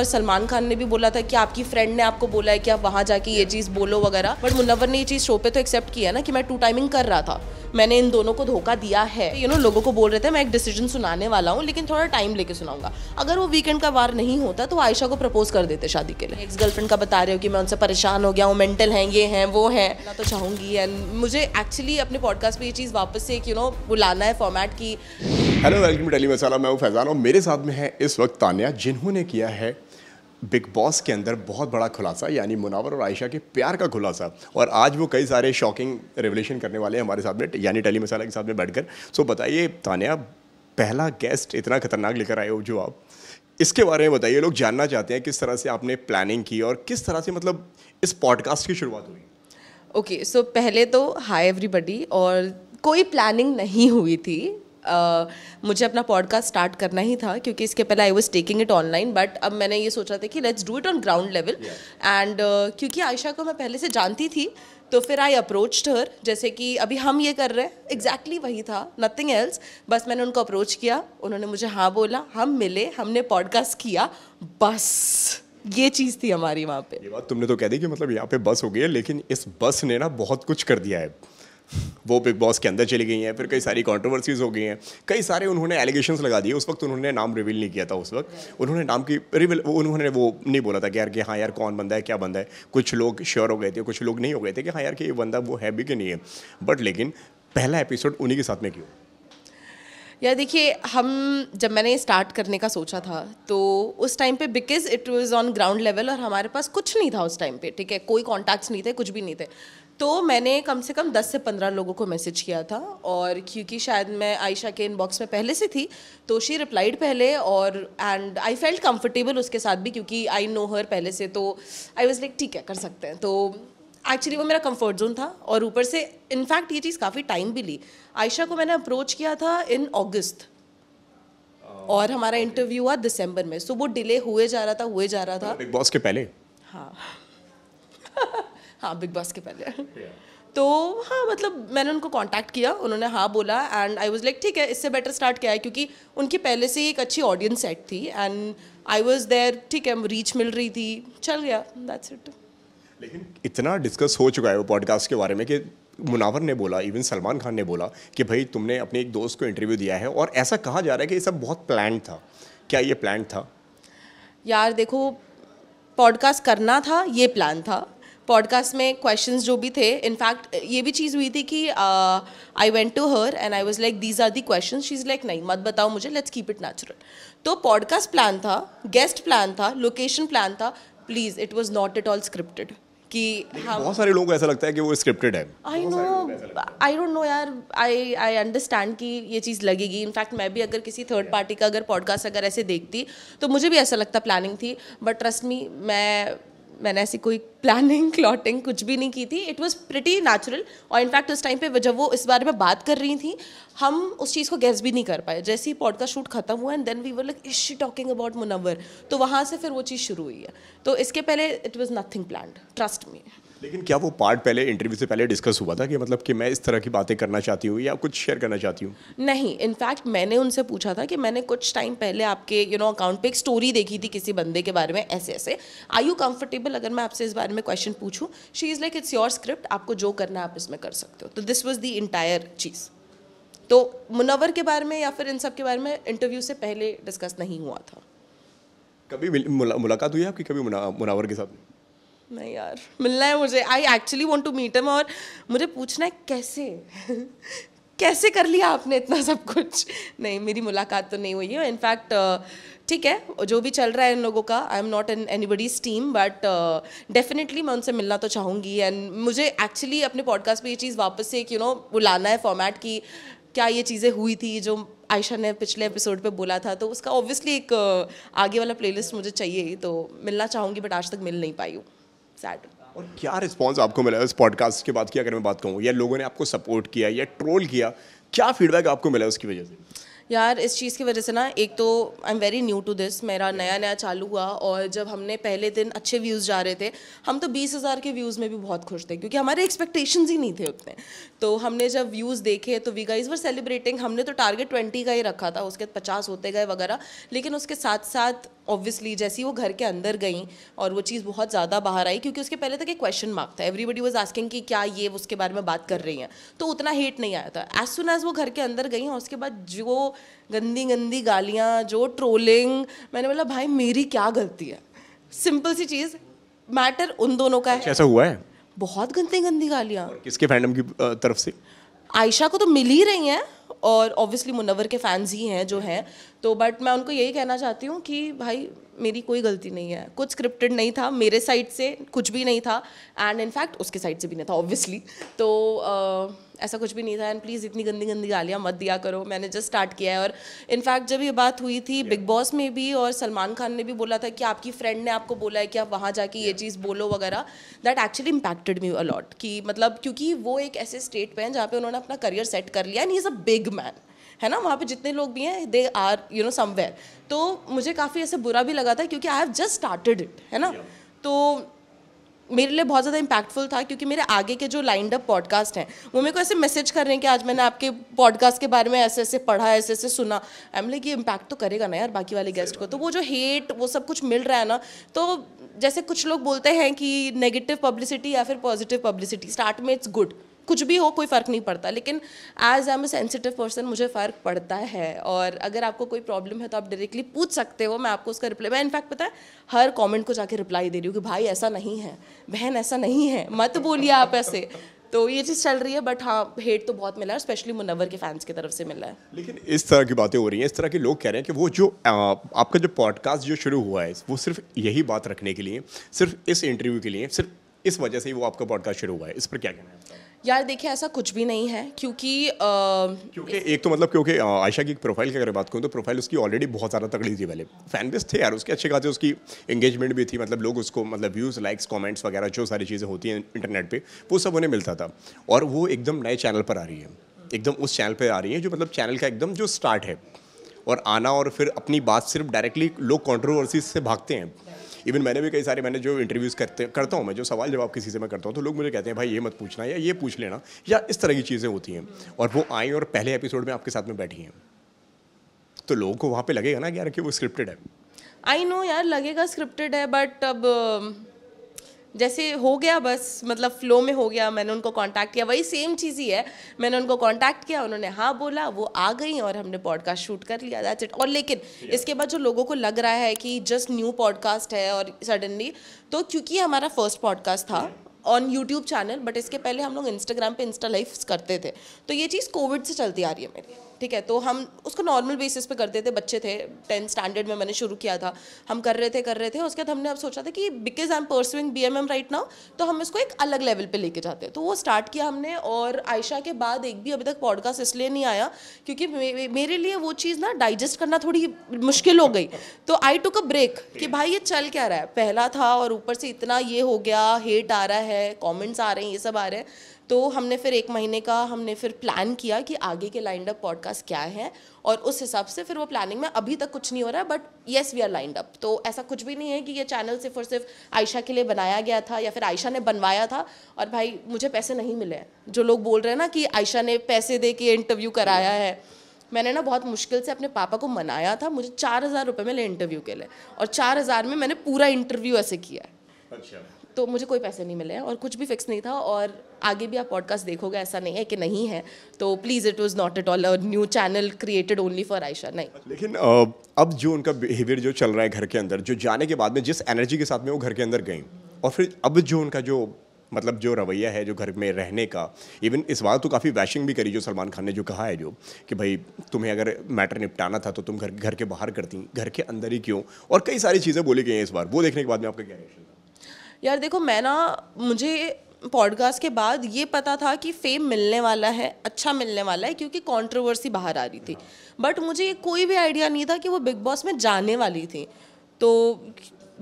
और सलमान खान ने भी बोला था कि आपकी फ्रेंड ने आपको बोला है कि आप वहाँ जाके ये चीज़ बोलो वगैरह बट मुनवर ने ये चीज़ शो पे तो एक्सेप्ट किया ना कि मैं टू टाइमिंग कर रहा था मैंने इन दोनों को धोखा दिया है यू you नो know, लोगों को बोल रहे थे मैं एक डिसीजन सुनाने वाला हूँ लेकिन थोड़ा टाइम लेके सुनाऊंगा अगर वो वीकेंड का वार नहीं होता तो आयशा को प्रपोज कर देते शादी के लिए एक्स गर्लफ्रेंड का बता रहे हो कि मैं उनसे परेशान हो गया हूँ मेंटल हैं ये हैं वो हैं तो चाहूंगी एंड मुझे एक्चुअली अपने पॉडकास्ट पर ये चीज़ वापस से एक यू नो बुलाना है फॉर्मेट की hello welcome to tele masala मैं हूँ फैजान और मेरे साथ में है इस वक्त तानिया जिन्होंने किया है बिग बॉस के अंदर बहुत बड़ा खुलासा यानी मुनावर और आयशा के प्यार का खुलासा और आज वो कई सारे शॉकिंग रेवलेशन करने वाले हैं हमारे साथ में यानी टेली मसाला के साथ में बैठकर सो बताइए तानिया पहला गेस्ट इतना खतरनाक लेकर आए हो जो आप इसके बारे में बताइए लोग जानना चाहते हैं किस तरह से आपने प्लानिंग की और किस तरह से मतलब इस पॉडकास्ट की शुरुआत हुई ओके okay, सो so पहले तो हाई एवरीबडी और कोई प्लानिंग नहीं हुई थी मुझे अपना पॉडकास्ट स्टार्ट करना ही था क्योंकि इसके पहले I was taking it online but अब मैंने ये सोचा था कि let's do it on ground level and क्योंकि आयशा को मैं पहले से जानती थी तो फिर आई अप्रोच हर जैसे कि अभी हम ये कर रहे हैं एग्जैक्टली exactly वही था नथिंग एल्स बस मैंने उनको अप्रोच किया उन्होंने मुझे हाँ बोला हम मिले हमने पॉडकास्ट किया बस ये चीज़ थी हमारी वहाँ पे ये बात तुमने तो कह दी कि मतलब यहाँ पे बस हो गई है लेकिन इस बस ने ना बहुत कुछ कर दिया है वो बिग बॉस के अंदर चली गई हैं फिर कई सारी कॉन्ट्रोवर्सीज हो गई हैं कई सारे उन्होंने एलिगेशन लगा दिए उस वक्त उन्होंने नाम रिवील नहीं किया था उस वक्त उन्होंने नाम की रिवील उन्होंने वो नहीं बोला था कि यार कि हाँ यार कौन बंदा है क्या बंदा है कुछ लोग श्योर हो गए थे कुछ लोग नहीं हो गए थे कि हाँ यार कि ये बंदा वो है भी कि नहीं है बट लेकिन पहला एपिसोड उन्हीं के साथ में क्यों यार देखिए हम जब मैंने स्टार्ट करने का सोचा था तो उस टाइम पे because it was on ground level और हमारे पास कुछ नहीं था उस टाइम पे ठीक है कोई कॉन्टैक्ट्स नहीं थे कुछ भी नहीं थे तो मैंने कम से कम 10 से 15 लोगों को मैसेज किया था और क्योंकि शायद मैं आयशा के इनबॉक्स में पहले से थी तो शी रिप्लाइड पहले और एंड आई फेल्ट कंफर्टेबल उसके साथ भी क्योंकि आई नो हर पहले से तो आई वॉज लाइक ठीक है कर सकते हैं तो एक्चुअली वो मेरा कंफर्ट जोन था और ऊपर से इनफैक्ट ये चीज़ काफ़ी टाइम भी ली आयशा को मैंने अप्रोच किया था इन ऑगस्त oh. और हमारा इंटरव्यू हुआ दिसंबर में सो वो डिले हुए जा रहा था हुए जा रहा था बिग बॉस के पहले हाँ हाँ बिग बॉस के पहले yeah. तो हाँ मतलब मैंने उनको कांटेक्ट किया उन्होंने हाँ बोला एंड आई वाज लाइक ठीक है इससे बेटर स्टार्ट किया है क्योंकि उनकी पहले से ही एक अच्छी ऑडियंस सेट थी एंड आई वाज देयर ठीक है रीच मिल रही थी चल गया दैट्स इट लेकिन इतना डिस्कस हो चुका है वो पॉडकास्ट के बारे में कि मुनावर ने बोला इवन सलमान खान ने बोला कि भाई तुमने अपने एक दोस्त को इंटरव्यू दिया है और ऐसा कहा जा रहा है कि ये सब बहुत प्लान था क्या ये प्लान था यार देखो पॉडकास्ट करना था ये प्लान था पॉडकास्ट में क्वेश्चंस जो भी थे इनफैक्ट ये भी चीज़ हुई थी कि I went to her and I was like these are the question she is like नहीं मत बताओ मुझे लेट्स कीप इट नेचुरल तो पॉडकास्ट प्लान था गेस्ट प्लान था लोकेशन प्लान था please it was not at all scripted कि हाँ बहुत सारे लोगों को ऐसा लगता है कि वो स्क्रिप्टेड है I know I don't know यार आई आई अंडरस्टैंड कि ये चीज़ लगेगी इनफैक्ट मैं भी अगर किसी थर्ड पार्टी का अगर पॉडकास्ट अगर ऐसे देखती तो मुझे भी ऐसा लगता प्लानिंग थी बट ट्रस्ट मी मैं मैंने ऐसी कोई प्लानिंग क्लॉटिंग कुछ भी नहीं की थी इट वॉज प्रिटी नेचुरल और इनफैक्ट उस टाइम पे जब वो इस बारे में बात कर रही थी हम उस चीज़ को गैस भी नहीं कर पाए जैसे ही पॉडकास्ट शूट खत्म हुआ and then we were like is she talking about Munawar तो वहाँ से फिर वो चीज़ शुरू हुई है तो इसके पहले it was nothing plan trust me लेकिन क्या वो पार्ट पहले इंटरव्यू से पहले डिस्कस हुआ था कि मतलब कि मैं इस तरह की बातें करना चाहती हूँ या कुछ शेयर करना चाहती हूँ नहीं इनफैक्ट मैंने उनसे पूछा था कि मैंने कुछ टाइम पहले आपके यू नो अकाउंट पे एक स्टोरी देखी थी किसी बंदे के बारे में ऐसे ऐसे आई यू कंफर्टेबल अगर मैं आपसे इस बारे में क्वेश्चन पूछूँ she is like it's your script आपको जो करना है आप इसमें कर सकते हो तो दिस वॉज दी इंटायर चीज़ तो मुनवर के बारे में या फिर इन सब के बारे में इंटरव्यू से पहले डिस्कस नहीं हुआ था कभी मुलाकात हुई आपकी कभी मुनावर के साथ नहीं यार मिलना है मुझे I actually want to meet em और मुझे पूछना है कैसे कैसे कर लिया आपने इतना सब कुछ नहीं मेरी मुलाकात तो नहीं हुई है इनफैक्ट uh, ठीक है जो भी चल रहा है इन लोगों का I am not in any buddies team but definitely मैं उनसे मिलना तो चाहूँगी एंड मुझे एक्चुअली अपने पॉडकास्ट पे ये चीज़ वापस से एक यू नो बुलाना है फॉर्मेट की क्या ये चीज़ें हुई थी जो आयशा ने पिछले एपिसोड पे बोला था तो उसका ऑब्वियसली एक uh, आगे वाला प्लेलिस्ट मुझे चाहिए तो मिलना चाहूँगी बट आज तक मिल नहीं पाई हूँ सैड और क्या रिस्पॉन्स आपको मिला उस पॉडकास्ट के बाद की अगर मैं बात कहूँ या लोगों ने आपको सपोर्ट किया या ट्रोल किया क्या फीडबैक आपको मिला उसकी वजह से यार इस चीज़ की वजह से ना एक तो I am very new to this मेरा नया नया चालू हुआ और जब हमने पहले दिन अच्छे व्यूज़ जा रहे थे हम तो बीस हज़ार के व्यूज़ में भी बहुत खुश थे क्योंकि हमारे एक्सपेक्टेशंस ही नहीं थे उतने तो हमने जब व्यूज़ देखे तो वी गाइज वर सेलिब्रेटिंग हमने तो टारगेट ट्वेंटी का ही रखा था उसके बाद पचास होते गए वगैरह लेकिन उसके साथ साथ ऑब्वियसली जैसी वो घर के अंदर गई और वो चीज़ बहुत ज़्यादा बाहर आई क्योंकि उसके पहले तक एक क्वेश्चन मार्क था एवरीबडी वॉज आस्किंग कि क्या ये उसके बारे में बात कर रही हैं तो उतना हेट नहीं आया था एज सुन एज वो घर के अंदर गई और उसके बाद जो गंदी गंदी गालियाँ जो ट्रोलिंग मैंने बोला भाई मेरी क्या गलती है सिंपल सी चीज़ मैटर उन दोनों का अच्छा, है कैसा हुआ है बहुत गंदी गंदी गालियाँ किसके फैंडम की तरफ से आयशा को तो मिल ही रही हैं और ऑब्वियसली मुनवर के फैंस ही हैं जो हैं तो बट मैं उनको यही कहना चाहती हूँ कि भाई मेरी कोई गलती नहीं है कुछ स्क्रिप्टेड नहीं था मेरे साइड से कुछ भी नहीं था एंड इनफैक्ट उसके साइड से भी नहीं था ऑब्वियसली तो uh, ऐसा कुछ भी नहीं था एंड प्लीज़ इतनी गंदी गंदी गालियाँ मत दिया करो मैंने जस्ट स्टार्ट किया है और इनफैक्ट जब ये बात हुई थी बिग yeah. बॉस में भी और सलमान खान ने भी बोला था कि आपकी फ्रेंड ने आपको बोला है कि आप वहाँ जाके yeah. ये चीज़ बोलो वगैरह that actually impacted me a lot कि मतलब क्योंकि वो एक ऐसे स्टेट पर हैं जहाँ पे उन्होंने अपना करियर सेट कर लिया and he is a big man है ना वहाँ पे जितने लोग भी हैं they are you know somewhere तो मुझे काफ़ी ऐसे बुरा भी लगा था क्योंकि I have just started it है ना तो मेरे लिए बहुत ज़्यादा इम्पैक्टफुल था क्योंकि मेरे आगे के जो लाइंड अप पॉडकास्ट हैं वो मेरे को ऐसे मैसेज कर रहे हैं कि आज मैंने आपके पॉडकास्ट के बारे में ऐसे ऐसे पढ़ा ऐसे ऐसे सुना आई एम लाइक ये इम्पैक्ट तो करेगा ना यार बाकी वाले गेस्ट को तो वो जो हेट वो सब कुछ मिल रहा है ना तो जैसे कुछ लोग बोलते हैं कि नेगेटिव पब्लिसिटी या फिर पॉजिटिव पब्लिसिटी स्टार्ट में इट्स गुड कुछ भी हो कोई फ़र्क नहीं पड़ता लेकिन as am a sensitive person मुझे फ़र्क पड़ता है और अगर आपको कोई प्रॉब्लम है तो आप डायरेक्टली पूछ सकते हो मैं आपको उसका रिप्लाई मैं इनफैक्ट पता है हर कॉमेंट को जाके रिप्लाई दे रही हूँ कि भाई ऐसा नहीं है बहन ऐसा नहीं है मत बोलिए आप ऐसे तो ये चीज़ चल रही है बट हाँ हेट तो बहुत मिला है स्पेशली मुनवर के फैंस की तरफ से मिला है लेकिन इस तरह की बातें हो रही हैं इस तरह के लोग कह रहे हैं कि वो जो आ, आपका जो पॉडकास्ट जो शुरू हुआ है वो सिर्फ यही बात रखने के लिए सिर्फ इस इंटरव्यू के लिए सिर्फ इस वजह से ही वो आपका पॉडकास्ट शुरू हुआ है इस पर क्या कहना है यार देखिए ऐसा कुछ भी नहीं है क्योंकि क्योंकि एक तो मतलब क्योंकि आयशा की प्रोफाइल की अगर बात करूँ तो प्रोफाइल उसकी ऑलरेडी बहुत ज़्यादा तगड़ी थी पहले फैन बेस थे यार उसके अच्छे खासे उसकी एंगेजमेंट भी थी मतलब लोग उसको मतलब व्यूज़ लाइक्स कॉमेंट्स वगैरह जो सारी चीज़ें होती हैं इंटरनेट पर वो सब उन्हें मिलता था और वो एकदम नए चैनल पर आ रही है एकदम उस चैनल पर आ रही है जो मतलब चैनल का एकदम जो स्टार्ट है और आना और फिर अपनी बात सिर्फ डायरेक्टली लोग कॉन्ट्रोवर्सी से भागते हैं इवन मैंने भी कई सारे मैंने जो इंटरव्यूज़ करते करता हूँ मैं जो सवाल जवाब किसी से मैं करता हूँ तो लोग मुझे कहते हैं भाई ये मत पूछना या ये पूछ लेना या इस तरह की चीज़ें होती हैं और वो आई और पहले एपिसोड में आपके साथ में बैठी हैं तो लोगों को वहाँ पर लगेगा ना कि यार कि वो स्क्रिप्टेड है आई नो यार लगेगा स्क्रिप्टेड है बट अब जैसे हो गया बस मतलब फ्लो में हो गया मैंने उनको कांटेक्ट किया वही सेम चीज़ ही है मैंने उनको कांटेक्ट किया उन्होंने हाँ बोला वो आ गई और हमने पॉडकास्ट शूट कर लिया दैट्स इट और लेकिन yeah. इसके बाद जो लोगों को लग रहा है कि जस्ट न्यू पॉडकास्ट है और सडनली तो क्योंकि हमारा फर्स्ट पॉडकास्ट था yeah. On YouTube channel but इसके पहले हम लोग इंस्टाग्राम पे इंस्टा लाइव करते थे तो ये चीज़ कोविड से चलती आ रही है मेरी ठीक है तो हम उसको नॉर्मल बेसिस पे करते थे बच्चे थे टेंथ स्टैंडर्ड में मैंने शुरू किया था हम कर रहे थे कर रहे थे उसके बाद हमने अब सोचा था कि because I am pursuing B M M right now तो हम इसको एक अलग लेवल पे लेके जाते हैं तो वो स्टार्ट किया हमने और आयशा के बाद एक भी अभी तक पॉडकास्ट इसलिए नहीं आया क्योंकि मे, मेरे लिए वो चीज़ ना डाइजेस्ट करना थोड़ी मुश्किल हो गई तो आई टुक अ ब्रेक कि भाई ये चल क्या रहा है पहला था और ऊपर से इतना ये हो गया हेट आ रहा है कॉमेंट्स आ रहे हैं ये सब आ रहे हैं तो हमने फिर एक महीने का हमने फिर प्लान किया कि आगे के लाइंड अप पॉडकास्ट क्या है और उस हिसाब से फिर वो प्लानिंग में अभी तक कुछ नहीं हो रहा है but yes we are lined up तो ऐसा कुछ भी नहीं है कि ये चैनल सिर्फ और सिर्फ आयशा के लिए बनाया गया था या फिर आयशा ने बनवाया था और भाई मुझे पैसे नहीं मिले जो लोग बोल रहे हैं ना कि आयशा ने पैसे दे के इंटरव्यू कराया है मैंने ना बहुत मुश्किल से अपने पापा को मनाया था मुझे चार हज़ार रुपये मिले इंटरव्यू के लिए और चार हज़ार में मैंने पूरा इंटरव्यू ऐसे किया है अच्छा तो मुझे कोई पैसे नहीं मिले हैं और कुछ भी फिक्स नहीं था और आगे भी आप पॉडकास्ट देखोगे ऐसा नहीं है कि नहीं है तो please it was not at all a new channel created only for Ayesha नहीं लेकिन अब जो उनका बिहेवियर जो चल रहा है घर के अंदर जो जाने के बाद में जिस एनर्जी के साथ में वो घर के अंदर गई और फिर अब जो उनका जो मतलब जो रवैया है जो घर में रहने का इवन इस बार तो काफ़ी वैशिंग भी करी जो सलमान खान ने जो कहा है जो कि भाई तुम्हें अगर मैटर निपटाना था तो तुम घर घर के बाहर करती घर के अंदर ही क्यों और कई सारी चीज़ें बोली गई हैं इस बार वो देखने के बाद में आपका क्या रिएक्शन था यार देखो मैं ना मुझे पॉडकास्ट के बाद ये पता था कि फेम मिलने वाला है अच्छा मिलने वाला है क्योंकि कंट्रोवर्सी बाहर आ रही थी बट हाँ। मुझे कोई भी आइडिया नहीं था कि वो बिग बॉस में जाने वाली थी तो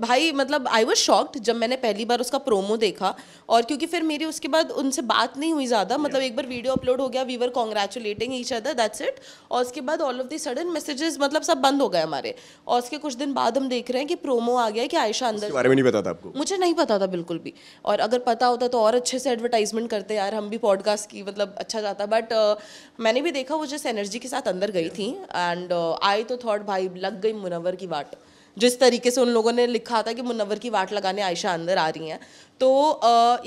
भाई मतलब आई वॉज शॉक्ड जब मैंने पहली बार उसका प्रोमो देखा और क्योंकि फिर मेरी उसके बाद उनसे बात नहीं हुई ज़्यादा मतलब एक बार वीडियो अपलोड हो गया we were congratulating each other that's it और उसके बाद all of the sudden messages मतलब सब बंद हो गए हमारे और उसके कुछ दिन बाद हम देख रहे हैं कि प्रोमो आ गया कि आयशा अंदर बारे में नहीं पता था आपको मुझे नहीं पता था बिल्कुल भी और अगर पता होता तो और अच्छे से एडवर्टाइजमेंट करते यार हम भी पॉडकास्ट की मतलब अच्छा जाता बट uh, मैंने भी देखा वो जिस एनर्जी के साथ अंदर गई थी एंड आई uh, तो थॉट भाई लग गई मुनवर की बात जिस तरीके से उन लोगों ने लिखा था कि मुनवर की वाट लगाने आयशा अंदर आ रही हैं तो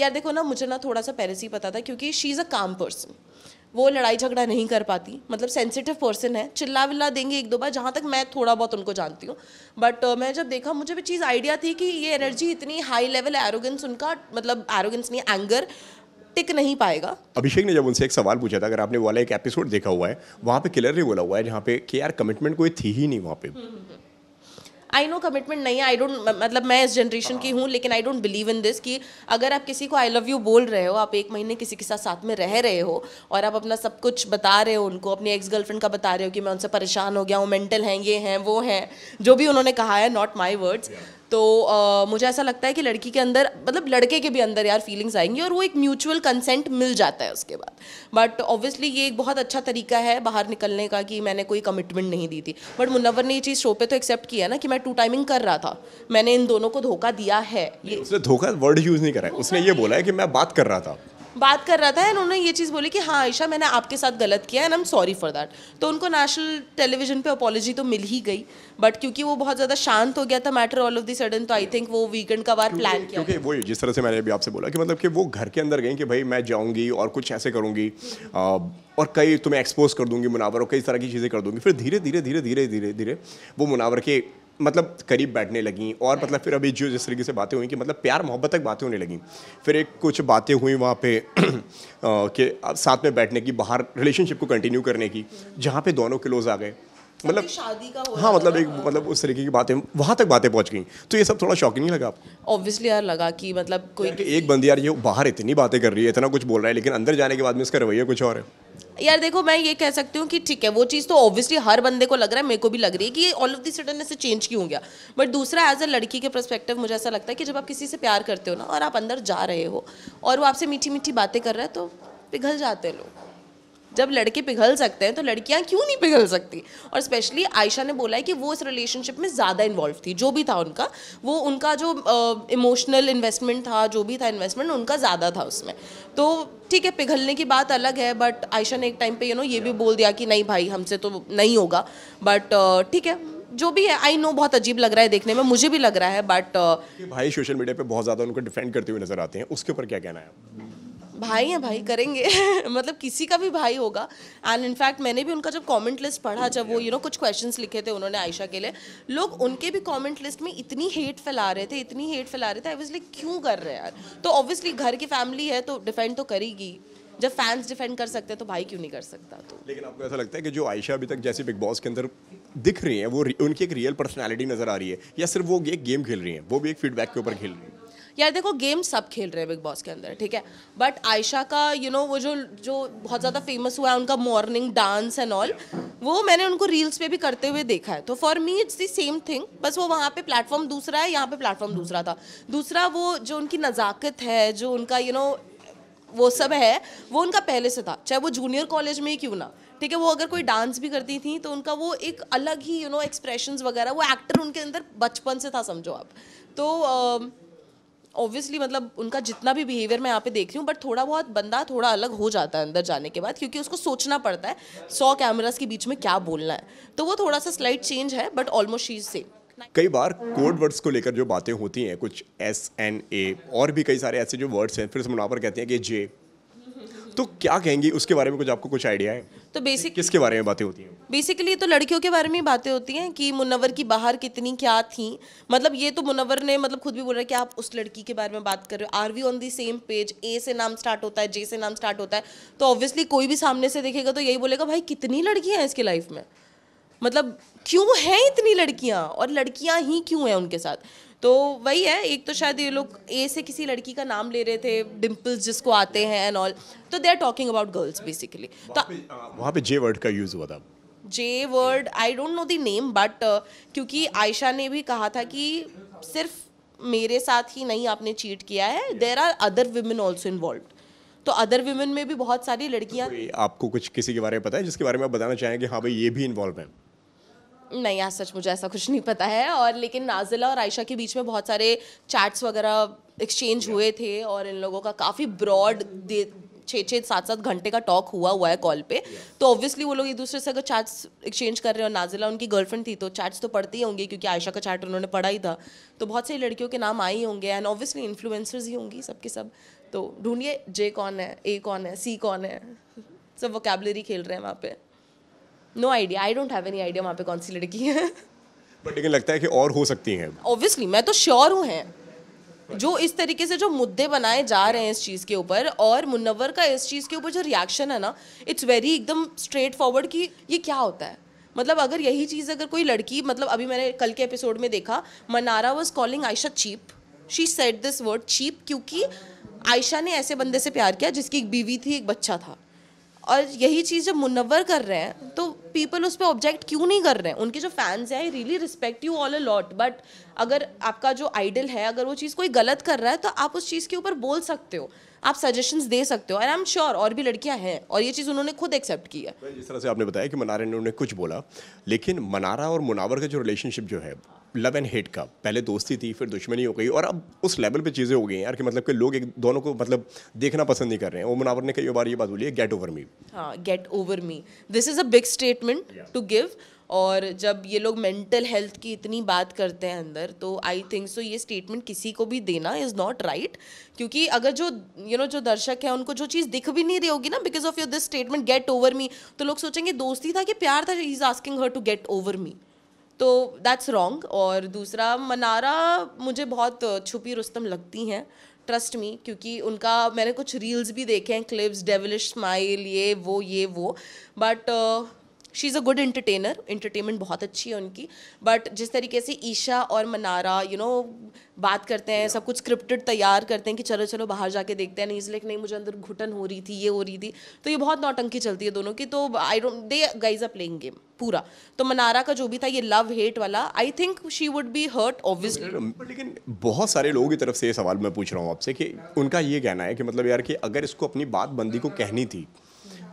यार देखो ना मुझे ना थोड़ा सा पहले से ही पता था क्योंकि शी इज़ अ काम पर्सन वो लड़ाई झगड़ा नहीं कर पाती मतलब सेंसिटिव पर्सन है चिल्ला विल्ला देंगे एक दो बार जहाँ तक मैं थोड़ा बहुत उनको जानती हूँ बट uh, मैं जब देखा मुझे भी चीज़ आइडिया थी कि ये एनर्जी इतनी हाई लेवल एरोगेंस उनका मतलब एरोगेंस नहीं एंगर टिक नहीं पाएगा अभिषेक ने जब उनसे एक सवाल पूछा था अगर आपने वाला एक एपिसोड देखा हुआ है वहाँ पे किलर ने बोला हुआ है जहाँ पे कि यार कमिटमेंट कोई थी ही नहीं वहाँ पे हम्म, हम्म, हम्म। आई नो कमिटमेंट नहीं है आई डोंट मतलब मैं इस जनरेशन की हूँ लेकिन I don't believe in this कि अगर आप किसी को आई लव यू बोल रहे हो आप एक महीने किसी के साथ साथ में रह रहे हो और आप अपना सब कुछ बता रहे हो उनको अपनी एक्स गर्लफ्रेंड का बता रहे हो कि मैं उनसे परेशान हो गया हूँ मेंटल हैं ये हैं वो हैं जो भी उन्होंने कहा है नॉट माई वर्ड्स तो मुझे ऐसा लगता है कि लड़की के अंदर मतलब लड़के के भी अंदर यार फीलिंग्स आएंगी और वो एक म्यूचुअल कंसेंट मिल जाता है उसके बाद बट ऑब्वियसली ये एक बहुत अच्छा तरीका है बाहर निकलने का कि मैंने कोई कमिटमेंट नहीं दी थी बट मुनवर ने ये चीज़ शो पे तो एक्सेप्ट किया ना कि मैं टू टाइमिंग कर रहा था मैंने इन दोनों को धोखा दिया है ये उसने धोखा वर्ड यूज़ नहीं करा है उसने ये बोला है कि मैं बात कर रहा था बात कर रहा था एंड उन्होंने ये चीज़ बोली कि हाँ आयशा मैंने आपके साथ गलत किया and I am sorry for that तो उनको नेशनल टेलीविजन पे अपॉलोजी तो मिल ही गई बट क्योंकि वो बहुत ज़्यादा शांत हो गया था matter all of the sudden तो आई थिंक वो वीकेंड का बार प्लान किया क्योंकि वो जिस तरह से मैंने अभी आपसे बोला कि मतलब कि वो घर के अंदर गई कि भाई मैं जाऊँगी और कुछ ऐसे करूँगी mm-hmm. और कई तुम्हें एक्सपोज कर दूंगी मुनावर और कई तरह की चीज़ें कर दूंगी फिर धीरे धीरे धीरे धीरे धीरे धीरे वो मुनावर के मतलब करीब बैठने लगी और मतलब फिर अभी जो जिस तरीके से बातें हुई कि मतलब प्यार मोहब्बत तक बातें होने लगी फिर एक कुछ बातें हुई वहाँ पे कि साथ में बैठने की बाहर रिलेशनशिप को कंटिन्यू करने की hmm. जहाँ पे दोनों क्लोज आ गए मतलब शादी का हाँ मतलब एक मतलब उस तरीके की बातें वहाँ तक बातें पहुँच गई तो ये सब थोड़ा शॉकिंग लगा आपको ऑब्वियसली यार लगा कि मतलब कोई एक बंदी यार ये बाहर इतनी बातें कर रही है इतना कुछ बोल रहा है लेकिन अंदर जाने के बाद में इसका रवैया कुछ और है यार देखो मैं ये कह सकती हूँ कि ठीक है वो चीज़ तो ऑब्वियसली हर बंदे को लग रहा है मेरे को भी लग रही है कि ये ऑल ऑफ दी सडन ऐसे चेंज क्यों हो गया बट दूसरा एज अ लड़की के परस्पेक्टिव मुझे ऐसा लगता है कि जब आप किसी से प्यार करते हो ना और आप अंदर जा रहे हो और वो आपसे मीठी मीठी बातें कर रहे हैं तो पिघल जाते हैं लोग जब लड़के पिघल सकते हैं तो लड़कियां क्यों नहीं पिघल सकती और स्पेशली आयशा ने बोला है कि वो इस रिलेशनशिप में ज़्यादा इन्वॉल्व थी जो भी था उनका वो उनका जो इमोशनल इन्वेस्टमेंट था जो भी था इन्वेस्टमेंट उनका ज़्यादा था उसमें तो ठीक है पिघलने की बात अलग है बट आयशा ने एक टाइम पे यू नो ये भी बोल दिया कि नहीं भाई हमसे तो नहीं होगा बट ठीक है जो भी है आई नो बहुत अजीब लग रहा है देखने में मुझे भी लग रहा है बट भाई सोशल मीडिया पे बहुत ज़्यादा उनको डिफेंड करते हुए नजर आते हैं उसके ऊपर क्या कहना है भाई हैं भाई hmm. करेंगे मतलब किसी का भी भाई होगा एंड इनफैक्ट मैंने भी उनका जब कमेंट लिस्ट पढ़ा जब वो यू नो कुछ क्वेश्चंस लिखे थे उन्होंने आयशा के लिए लोग उनके भी कमेंट लिस्ट में इतनी हेट फैला रहे थे इतनी हेट फैला रहे थे आई वॉज लाइक क्यों कर रहे हैं यार तो ऑब्वियसली घर की फैमिली है तो डिफेंड तो करेगी जब फैंस डिफेंड कर सकते हैं तो भाई क्यों नहीं कर सकता तो लेकिन आपको ऐसा लगता है कि जो आयशा अभी तक जैसे बिग बॉस के अंदर दिख रही है वो उनकी एक रियल पर्सनैलिटी नज़र आ रही है या सिर्फ वो एक गेम खेल रही है वो भी एक फीडबैक के ऊपर खेल रही है यार देखो गेम सब खेल रहे हैं बिग बॉस के अंदर ठीक है बट आयशा का यू you नो know, वो जो जो बहुत ज़्यादा फेमस हुआ है उनका मॉर्निंग डांस एंड ऑल वो मैंने उनको रील्स पे भी करते हुए देखा है तो for me it's the same thing बस वो वहाँ पे प्लेटफॉर्म दूसरा है यहाँ पे प्लेटफॉर्म दूसरा था दूसरा वो जो उनकी नज़ाकत है जो उनका यू you नो know, वो सब है वो उनका पहले से था चाहे वो जूनियर कॉलेज में ही क्यों ना ठीक है वो अगर कोई डांस भी करती थी तो उनका वो एक अलग ही यू नो एक्सप्रेशंस वगैरह वो एक्टर उनके अंदर बचपन से था समझो आप तो uh, ऑब्वियसली मतलब उनका जितना भी बिहेवियर मैं यहाँ पे देख रही हूँ बट थोड़ा बहुत बंदा थोड़ा अलग हो जाता है अंदर जाने के बाद क्योंकि उसको सोचना पड़ता है सौ कैमराज के बीच में क्या बोलना है तो वो थोड़ा सा स्लाइट चेंज है बट ऑलमोस्ट शी सेम कई बार कोड वर्ड्स को लेकर जो बातें होती हैं कुछ एस एन ए और भी कई सारे ऐसे जो वर्ड्स हैं फिर से मुनाफर कहते हैं कि जे तो क्या कहेंगी उसके बारे में कुछ आपको कुछ आइडिया है तो बेसिक किसके बारे में बातें होती हैं बेसिकली तो लड़कियों के बारे में ही बातें होती हैं कि मुनवर की बाहर कितनी क्या थी मतलब ये तो मुनवर ने मतलब खुद भी बोला कि आप उस लड़की के बारे में बात कर रहे हो are we on the same page A से नाम स्टार्ट होता है जे से नाम स्टार्ट होता है तो ऑब्वियसली कोई भी सामने से देखेगा तो यही बोलेगा भाई कितनी लड़कियाँ हैं इसके लाइफ में मतलब क्यों हैं इतनी लड़कियां और लड़कियां ही क्यों हैं उनके साथ तो वही है एक तो शायद ये लोग ए से किसी लड़की का नाम ले रहे थे डिम्पल्स जिसको आते हैं एंड ऑल तो they are talking about girls basically तो वहाँ पे जे वर्ड का यूज़ हुआ था J word I don't know the name but क्योंकि आयशा ने भी कहा था कि सिर्फ मेरे साथ ही नहीं आपने चीट किया है there are other women also involve तो अदर वुमेन में भी बहुत सारी तो आपको कुछ किसी के बारे में पता है जिसके बारे में आप बताना चाहेंगे हाँ भाई ये भी इन्वॉल्व है नहीं यार सच मुझे ऐसा कुछ नहीं पता है और लेकिन नाजिला और आयशा के बीच में बहुत सारे चैट्स वगैरह एक्सचेंज हुए थे और इन लोगों का काफ़ी ब्रॉड छः छः सात सात घंटे का टॉक हुआ हुआ है कॉल पे तो ऑब्वियसली वो लोग एक दूसरे से अगर चैट्स एक्सचेंज कर रहे हैं और नाजिला उनकी गर्लफ्रेंड थी तो चैट्स तो पढ़ती ही होंगी क्योंकि आयशा का चैट उन्होंने पढ़ा ही था तो बहुत सारी लड़कियों के नाम आए ही होंगे एंड ऑब्वियसली इन्फ्लुएंसर्स ही होंगी सबके सब तो ढूंढिए जे कौन है ए कौन है सी कौन है सब वो खेल रहे हैं वहाँ पर no idea I don't have any idea वहाँ पे कौन सी लड़की है बट लेकिन लगता है कि और हो सकती हैं ऑब्वियसली मैं तो श्योर हूँ हैं जो इस तरीके से जो मुद्दे बनाए जा रहे हैं इस चीज़ के ऊपर और मुन्वर का इस चीज़ के ऊपर जो रिएक्शन है ना इट्स वेरी एकदम स्ट्रेट फॉरवर्ड कि ये क्या होता है मतलब अगर यही चीज़ अगर कोई लड़की मतलब अभी मैंने कल के एपिसोड में देखा Mannara was calling Ayesha cheap she said this word cheap क्योंकि आयशा ने ऐसे बंदे से प्यार किया जिसकी एक बीवी थी एक बच्चा था और यही चीज़ जब मुनवर कर रहे हैं तो पीपल उस पर ऑब्जेक्ट क्यों नहीं कर रहे हैं उनके जो फैंस हैं I really respect you all a lot but अगर आपका जो आइडल है अगर वो चीज़ कोई गलत कर रहा है तो आप उस चीज़ के ऊपर बोल सकते हो आप सजेशंस दे सकते हो एंड आई एम श्योर और भी लड़कियां हैं और ये चीज़ उन्होंने खुद एक्सेप्ट की है जिस तरह से आपने बताया कि मनारा ने उन्हें कुछ बोला लेकिन मनारा और मुनावर का जो रिलेशनशिप जो है लव एंड हेट का पहले दोस्ती थी फिर दुश्मनी हो गई और अब उस लेवल पे चीज़ें हो गई यार कि मतलब कि लोग एक दोनों को मतलब देखना पसंद नहीं कर रहे हैं ओमन आवर ने कई बार ये बात बोली है गेट ओवर मी हाँ get over me this is a big statement to give और जब ये लोग मेंटल हेल्थ की इतनी बात करते हैं अंदर तो आई थिंक सो ये स्टेटमेंट किसी को भी देना इज़ नॉट राइट क्योंकि अगर जो यू you नो know, जो दर्शक है उनको जो चीज़ दिख भी नहीं रही होगी ना because of your this statement get over me तो लोग सोचेंगे दोस्ती था कि प्यार था is asking her to get over me तो दैट्स रॉन्ग और दूसरा मनारा मुझे बहुत छुपी रुस्तम लगती हैं ट्रस्ट मी क्योंकि उनका मैंने कुछ रील्स भी देखे हैं क्लिप्स डेविलिश स्माइल ये वो ये वो but uh, she is a good entertainer entertainment बहुत अच्छी है उनकी बट जिस तरीके से ईशा और Mannara you you know know, बात करते हैं सब कुछ स्क्रिप्टेड तैयार करते हैं कि चलो चलो बाहर जाके देखते हैं नहीं इसलिए नहीं मुझे अंदर घुटन हो रही थी ये हो रही थी तो ये बहुत नौटंकी चलती है दोनों की तो I don't they guys are playing game पूरा तो मनारा का जो भी था ये लव हेट वाला I think she would be hurt obviously लेकिन बहुत सारे लोगों की तरफ से ये सवाल मैं पूछ रहा हूँ आपसे कि उनका ये कहना है कि मतलब यार कि अगर इसको अपनी बात बंदी को कहनी थी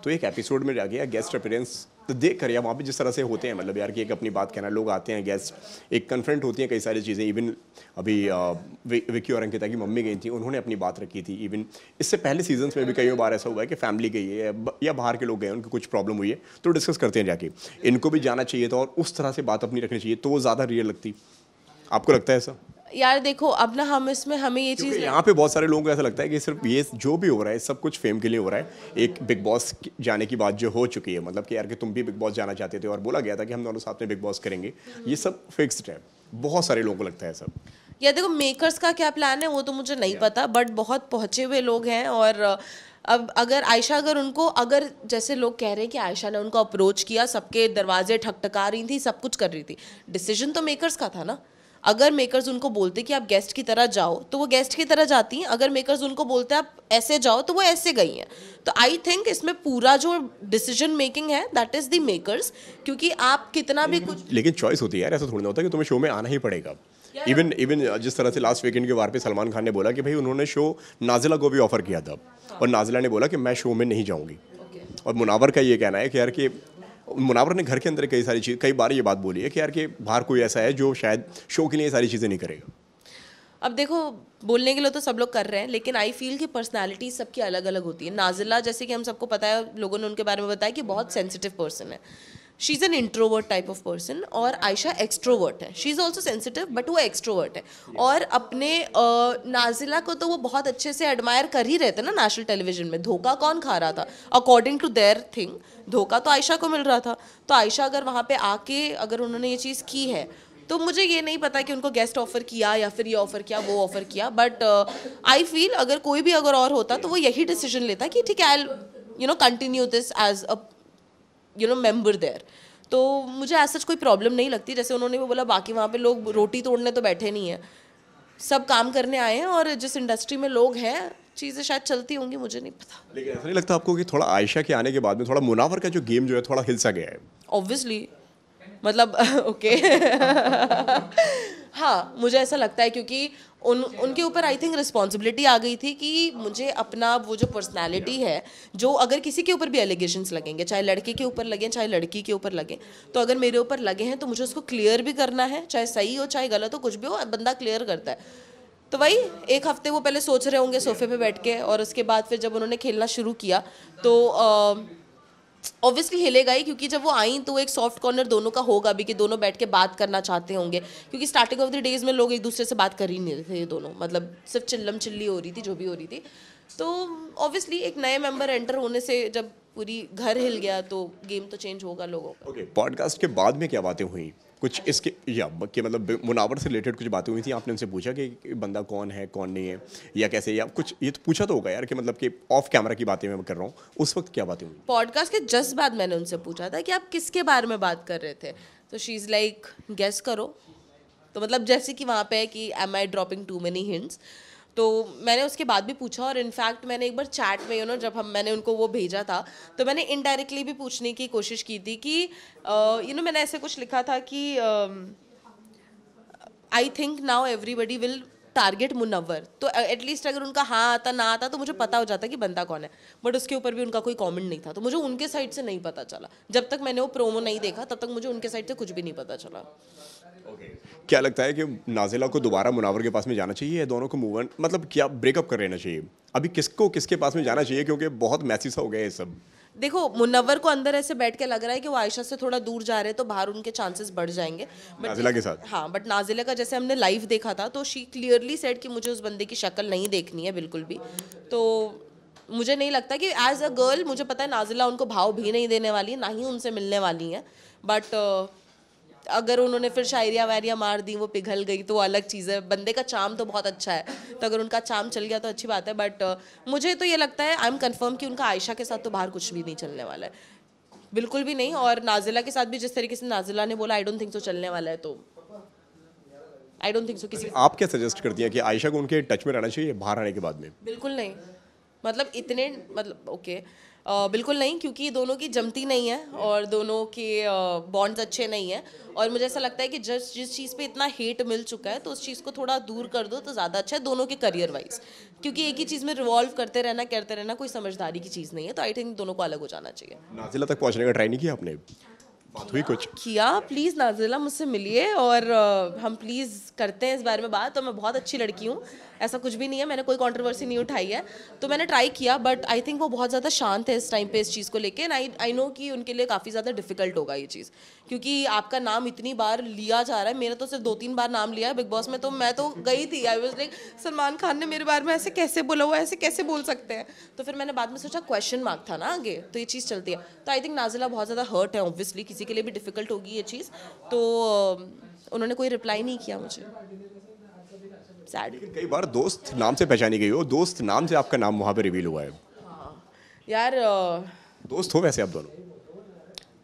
तो एक एपिसोड में आ गया गेस्ट अपेयरेंस तो देख कर या वहाँ पे जिस तरह से होते हैं मतलब यार कि एक अपनी बात कहना लोग आते हैं गेस्ट एक कन्फ्रंट होती हैं कई सारी चीज़ें इवन अभी विक्की और अंकिता की मम्मी गई थी उन्होंने अपनी बात रखी थी इवन इससे पहले सीजन्स में भी कई बार ऐसा हुआ है कि फैमिली गई है या बाहर के लोग गए उनकी कुछ प्रॉब्लम हुई है तो डिस्कस करते हैं जाके इनको भी जाना चाहिए था और उस तरह से बात अपनी रखनी चाहिए तो वो ज़्यादा रियल लगती आपको लगता है ऐसा यार देखो अब ना हम इसमें हमें ये चीज़ यहाँ पे बहुत सारे लोगों को ऐसा लगता है कि सिर्फ ये जो भी हो रहा है सब कुछ फेम के लिए हो रहा है एक बिग बॉस जाने की बात जो हो चुकी है मतलब कि यार कि तुम भी बिग बॉस जाना चाहते थे और बोला गया था कि हम दोनों साथ में बिग बॉस करेंगे ये सब फिक्सड है बहुत सारे लोगों को लगता है सब या देखो मेकर्स का क्या प्लान है वो तो मुझे नहीं पता बट बहुत पहुँचे हुए लोग हैं और अब अगर आयशा अगर उनको अगर जैसे लोग कह रहे हैं कि आयशा ने उनको अप्रोच किया सबके दरवाजे ठकठका रही थी सब कुछ कर रही थी डिसीजन तो मेकर्स का था ना अगर मेकर्स उनको बोलते कि आप गेस्ट की तरह जाओ तो वो गेस्ट की तरह जाती हैं अगर मेकर्स उनको बोलते आप ऐसे जाओ तो वो ऐसे गई हैं तो आई थिंक इसमें पूरा जो डिसीजन मेकिंग है दैट इज़ द मेकर्स क्योंकि आप कितना भी कुछ लेकिन चॉइस होती है यार ऐसा थोड़ी ना होता कि तुम्हें शो में आना ही पड़ेगा इवन इवन जिस तरह से लास्ट वीकेंड के वार पे सलमान खान ने बोला कि भाई उन्होंने शो नाजिला को भी ऑफर किया था हाँ। और नाजिला ने बोला कि मैं शो में नहीं जाऊंगी और मुनावर का ये कहना है कि यार कि मुनावर ने घर के अंदर कई सारी चीज़ कई बार ये बात बोली है कि यार कि बाहर कोई ऐसा है जो शायद शो के लिए सारी चीज़ें नहीं करेगा अब देखो बोलने के लिए तो सब लोग कर रहे हैं लेकिन आई फील कि पर्सनैलिटी सबकी अलग अलग होती है नाजिला जैसे कि हम सबको पता है लोगों ने उनके बारे में बताया कि बहुत सेंसिटिव पर्सन है she is an introvert type of person और आयशा एक्सट्रोवर्ट है she is also sensitive but वो एक्सट्रोवर्ट है और अपने नाजिला को तो वो बहुत अच्छे से एडमायर कर ही रहे थे ना नेशनल टेलीविजन में धोखा कौन खा रहा था अकॉर्डिंग टू देयर थिंग धोखा तो आयशा को मिल रहा था तो आयशा अगर वहाँ पे आके अगर उन्होंने ये चीज़ की है तो मुझे ये नहीं पता कि उनको गेस्ट ऑफर किया या फिर ये ऑफर किया वो ऑफर किया बट आई फील अगर कोई भी अगर और होता तो वो यही डिसीजन लेता कि ठीक है I you know continue this as a you know member there तो मुझे ऐसा कोई प्रॉब्लम नहीं लगती जैसे उन्होंने वो बोला बाकी वहाँ पे लोग रोटी तोड़ने तो बैठे नहीं हैं सब काम करने आए हैं और जिस इंडस्ट्री में लोग हैं चीज़ें शायद चलती होंगी मुझे नहीं पता लेकिन ऐसा नहीं लगता आपको कि थोड़ा आयशा के आने के बाद में थोड़ा मुनावर का जो गेम जो है थोड़ा हिल सा गया है ऑब्वियसली मतलब ओके हाँ मुझे ऐसा लगता है क्योंकि उन उनके ऊपर आई थिंक रिस्पॉन्सिबिलिटी आ गई थी कि मुझे अपना वो जो पर्सनैलिटी है जो अगर किसी के ऊपर भी एलिगेशंस लगेंगे चाहे लड़के के ऊपर लगें चाहे लड़की के ऊपर लगें तो अगर मेरे ऊपर लगे हैं तो मुझे उसको क्लियर भी करना है चाहे सही हो चाहे गलत हो कुछ भी हो बंदा क्लियर करता है तो वही एक हफ्ते वो पहले सोच रहे होंगे सोफे पे बैठ के और उसके बाद फिर जब उन्होंने खेलना शुरू किया तो आ, ऑब्वियसली हिलेगा ही क्योंकि जब वो आई तो एक सॉफ्ट कॉर्नर दोनों का होगा भी कि दोनों बैठ के बात करना चाहते होंगे क्योंकि स्टार्टिंग ऑफ द डेज में लोग एक दूसरे से बात कर ही नहीं थे ये दोनों मतलब सिर्फ चिल्लम चिल्ली हो रही थी जो भी हो रही थी तो ऑब्वियसली एक नए मेंबर एंटर होने से जब पूरी घर हिल गया तो गेम तो चेंज होगा लोगों का ओके okay, पॉडकास्ट के बाद में क्या बातें हुई कुछ इसके या कि मतलब मुनावर से रिलेटेड कुछ बातें हुई थी आपने उनसे पूछा कि बंदा कौन है कौन नहीं है या कैसे या कुछ ये तो पूछा तो होगा यार कि मतलब कि ऑफ कैमरा की बातें मैं कर रहा हूँ उस वक्त क्या बातें हुई पॉडकास्ट के जस्ट बाद मैंने उनसे पूछा था कि आप किसके बारे में बात कर रहे थे तो शी इज़ लाइक गेस करो तो मतलब जैसे कि वहाँ पे कि am I dropping too many hints तो मैंने उसके बाद भी पूछा और इनफैक्ट मैंने एक बार चैट में यू नो जब हम मैंने उनको वो भेजा था तो मैंने इनडायरेक्टली भी पूछने की कोशिश की थी कि यू uh, नो मैंने ऐसे कुछ लिखा था कि I think now everybody will target Munawar तो एटलीस्ट uh, अगर उनका हाँ आता ना आता तो मुझे पता हो जाता कि बंदा कौन है बट उसके ऊपर भी उनका कोई कमेंट नहीं था तो मुझे उनके साइड से नहीं पता चला जब तक मैंने वो प्रोमो नहीं देखा तब तक मुझे उनके साइड से कुछ भी नहीं पता चला क्या लगता है कि नाजिला को दोबारा मुनावर के पास में जाना चाहिए या दोनों को मूवन मतलब क्या ब्रेकअप कर लेना चाहिए अभी किसको किसके पास में जाना चाहिए क्योंकि बहुत मैसेज हो गए ये सब देखो मुनवर को अंदर ऐसे बैठ के लग रहा है कि वो आयशा से थोड़ा दूर जा रहे हैं तो बाहर उनके चांसेस बढ़ जाएंगे बट नाजिला के साथ हाँ बट नाजिला का जैसे हमने लाइव देखा था तो शी क्लियरली सेड कि मुझे उस बंदे की शक्ल नहीं देखनी है बिल्कुल भी तो मुझे नहीं लगता कि एज अ गर्ल मुझे पता है नाजिला उनको भाव भी नहीं देने वाली ना ही उनसे मिलने वाली है बट अगर उन्होंने फिर शायरिया वायरिया मार दी वो पिघल गई तो वो अलग चीज़ है बंदे का चाम तो बहुत अच्छा है तो अगर उनका चाम चल गया तो अच्छी बात है बट मुझे तो ये लगता है आई एम कन्फर्म कि उनका आयशा के साथ तो बाहर कुछ भी नहीं चलने वाला है बिल्कुल भी नहीं और नाजिला के साथ भी जिस तरीके से नाजिला ने बोला आई डोंट थिंक सो चलने वाला है तो आई डोंट थिंक सो किसी आप क्या सजेस्ट करती हैं कि आयशा को उनके टच में रहना चाहिए बाहर आने के बाद में बिल्कुल नहीं मतलब इतने मतलब ओके okay, बिल्कुल नहीं क्योंकि दोनों की जमती नहीं है और दोनों के बॉन्ड्स अच्छे नहीं हैं और मुझे ऐसा लगता है कि जस्ट जिस चीज़ पे इतना हेट मिल चुका है तो उस चीज़ को थोड़ा दूर कर दो तो ज़्यादा अच्छा है दोनों के करियर वाइज क्योंकि एक ही चीज़ में रिवॉल्व करते रहना करते रहना कोई समझदारी की चीज़ नहीं है तो आई थिंक दोनों को अलग हो जाना चाहिए नाजिला तक पहुँचने का ट्राई नहीं किया आपने बात हुई कुछ किया प्लीज़ नाजिला मुझसे मिलिए और हम प्लीज़ करते हैं इस बारे में बात और मैं बहुत अच्छी लड़की हूँ ऐसा कुछ भी नहीं है मैंने कोई कंट्रोवर्सी नहीं उठाई है तो मैंने ट्राई किया बट आई थिंक वो बहुत ज़्यादा शांत है इस टाइम पे इस चीज़ को लेके एंड आई आई नो कि उनके लिए काफ़ी ज़्यादा डिफिकल्ट होगा ये चीज़ क्योंकि आपका नाम इतनी बार लिया जा रहा है मेरा तो सिर्फ दो तीन बार नाम लिया है बिग बॉस में तो मैं तो गई थी I was like Salman Khan ने मेरे बारे में ऐसे कैसे बोला हुआ ऐसे कैसे बोल सकते हैं तो फिर मैंने बाद में सोचा क्वेश्चन मार्क था ना आगे तो ये चीज़ चलती है तो आई थिंक नाजिला बहुत ज़्यादा हर्ट है ऑब्वियसली किसी के लिए भी डिफिकल्ट होगी ये चीज़ तो उन्होंने कोई रिप्लाई नहीं किया मुझे सैड कई बार दोस्त नाम से पहचानी गई हो दोस्त नाम से आपका नाम वहाँ पर रिवील हुआ है हाँ। यार दोस्त हो वैसे आप दोनों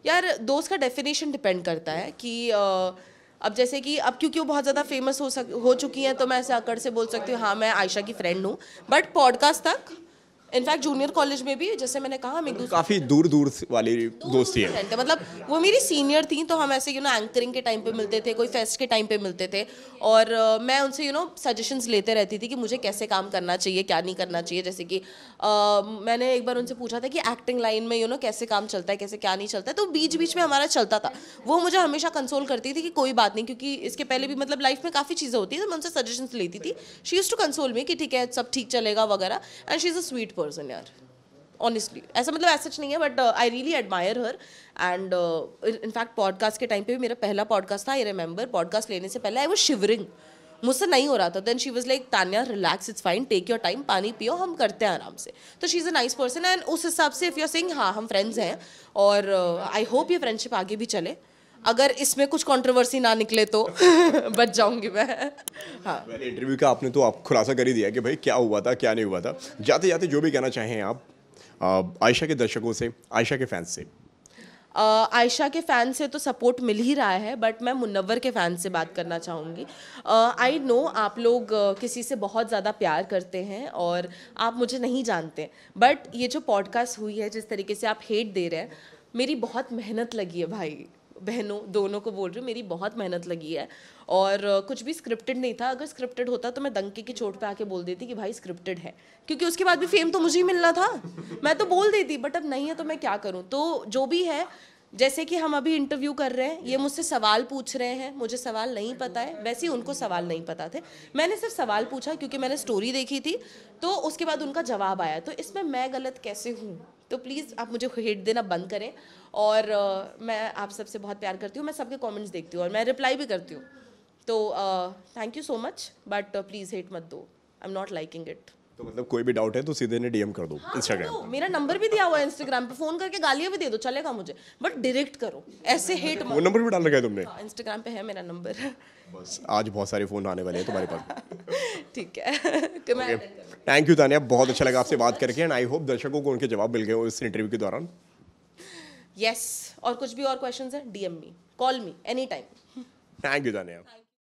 यार दोस्त का डेफिनेशन डिपेंड करता है कि अब जैसे कि अब क्योंकि वो बहुत ज़्यादा फेमस हो सक हो चुकी हैं तो मैं ऐसे आकर से बोल सकती हूँ हाँ मैं आयशा की फ्रेंड हूँ बट पॉडकास्ट तक इनफैक्ट जूनियर कॉलेज में भी जैसे मैंने कहा हम एक दूसरे काफ़ी दूर दूर वाली दोस्ती है मतलब वो मेरी सीनियर थी तो हम ऐसे यू नो एंकरिंग के टाइम पे मिलते थे कोई फेस्ट के टाइम पे मिलते थे और uh, मैं उनसे यू नो सजेशन लेते रहती थी कि मुझे कैसे काम करना चाहिए क्या नहीं करना चाहिए जैसे कि uh, मैंने एक बार उनसे पूछा था कि एक्टिंग लाइन में यू नो कैसे काम चलता है कैसे क्या नहीं चलता है तो बीच बीच में हमारा चलता था वो मुझे हमेशा कंसोल करती थी कि कोई बात नहीं क्योंकि इसके पहले भी मतलब लाइफ में काफ़ी चीज़ें होती है तो मैं उनसे सजेशन लेती थी she use to console me कि ठीक है सब ठीक चलेगा वगैरह and she is a sweet person person यार ऑनेस्टली ऐसा मतलब ऐसा नहीं है but I really admire her and in fact podcast के टाइम पे भी मेरा पहला पॉडकास्ट था आई रिमेंबर पॉडकास्ट लेने से पहले आई वो शिवरिंग मुझसे नहीं हो रहा था then she was like Tania relax it's fine take your time पानी पियो हम करते हैं आराम से तो she is a nice person and उस हिसाब से इफ़ यू आर सिंग हाँ हम फ्रेंड्स हैं और आई uh, होप ये फ्रेंडशिप आगे भी चले अगर इसमें कुछ कंट्रोवर्सी ना निकले तो बच जाऊंगी मैं हाँ इंटरव्यू का आपने तो आप खुलासा कर ही दिया कि भाई क्या हुआ था क्या नहीं हुआ था जाते जाते जो भी कहना चाहें आप आयशा के दर्शकों से आयशा के फैंस से आयशा के फ़ैन से तो सपोर्ट मिल ही रहा है बट मैं मुन्वर के फ़ैन से बात करना चाहूँगी आई नो आप लोग किसी से बहुत ज़्यादा प्यार करते हैं और आप मुझे नहीं जानते बट ये जो पॉडकास्ट हुई है जिस तरीके से आप हेट दे रहे हैं मेरी बहुत मेहनत लगी है भाई बहनों दोनों को बोल रही हूँ मेरी बहुत मेहनत लगी है और कुछ भी स्क्रिप्टेड नहीं था अगर स्क्रिप्टेड होता तो मैं दंके की चोट पे आके बोल देती कि भाई स्क्रिप्टेड है क्योंकि उसके बाद भी फेम तो मुझे ही मिलना था मैं तो बोल देती बट अब नहीं है तो मैं क्या करूँ तो जो भी है जैसे कि हम अभी इंटरव्यू कर रहे हैं ये मुझसे सवाल पूछ रहे हैं मुझे सवाल नहीं पता है वैसे ही उनको सवाल नहीं पता थे मैंने सिर्फ सवाल पूछा क्योंकि मैंने स्टोरी देखी थी तो उसके बाद उनका जवाब आया तो इसमें मैं गलत कैसे हूँ तो प्लीज़ आप मुझे हेट देना बंद करें और आ, मैं आप सबसे बहुत प्यार करती हूँ मैं सबके कॉमेंट्स देखती हूँ और मैं रिप्लाई भी करती हूँ तो thank you so much but please hate मत दो I am not liking it तो मतलब कोई भी डाउट है तो सीधे ने डीएम कर दो हाँ, इंस्टाग्राम तो, मेरा नंबर भी दिया हुआ है इंस्टाग्राम पे फोन करके गालियां भी दे दो चलेगा मुझे बट डायरेक्ट करो ऐसे हेट मत वो नंबर भी डाल रखा है तुमने हाँ, इंस्टाग्राम पे है मेरा नंबर बस आज बहुत सारे फोन आने वाले हैं तुम्हारे पास ठीक है थैंक यू तानिया बहुत अच्छा लगा आपसे बात करके एंड आई होप दर्शकों को उनके जवाब मिल गए इस इंटरव्यू के दौरान यस और कुछ भी और क्वेश्चन है DM me call me any time thank you Tania